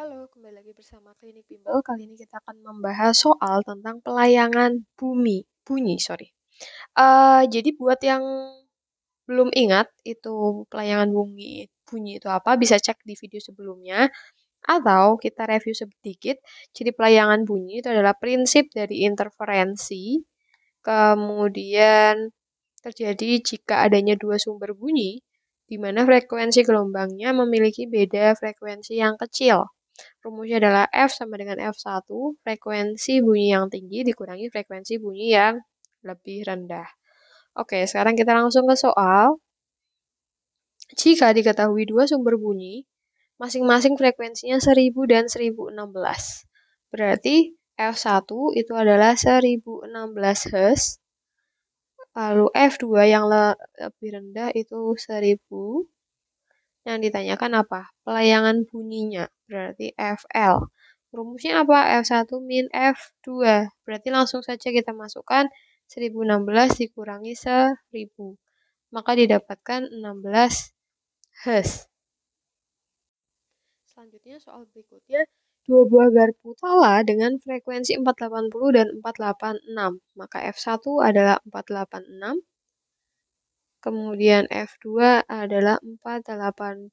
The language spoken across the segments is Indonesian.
Halo, kembali lagi bersama Klinik Bimbel. Kali ini kita akan membahas soal tentang pelayangan bumi, bunyi, sorry. Uh, jadi buat yang belum ingat itu pelayangan bumi, bunyi itu apa, bisa cek di video sebelumnya. Atau kita review sedikit. Jadi pelayangan bunyi itu adalah prinsip dari interferensi, kemudian terjadi jika adanya dua sumber bunyi, di mana frekuensi gelombangnya memiliki beda frekuensi yang kecil Rumusnya adalah F sama dengan F1, frekuensi bunyi yang tinggi dikurangi frekuensi bunyi yang lebih rendah. Oke, sekarang kita langsung ke soal. Jika diketahui dua sumber bunyi, masing-masing frekuensinya 1000 dan 1016. Berarti F1 itu adalah 1016 Hz. Lalu F2 yang lebih rendah itu 1000 yang ditanyakan apa? Pelayangan bunyinya, berarti FL. Rumusnya apa? F1 min F2. Berarti langsung saja kita masukkan 1016 dikurangi 1000. Maka didapatkan 16 Hz. Selanjutnya soal berikutnya, dua buah garpu tala dengan frekuensi 480 dan 486. Maka F1 adalah 486, Kemudian F2 adalah 480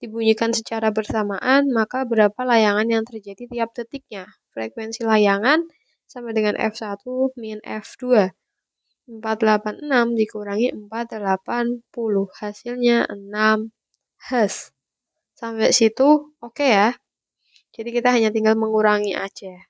dibunyikan secara bersamaan, maka berapa layangan yang terjadi tiap detiknya? Frekuensi layangan sama dengan F1 min F2. 486 dikurangi 480, hasilnya 6 Hz. Sampai situ oke okay ya. Jadi kita hanya tinggal mengurangi aja.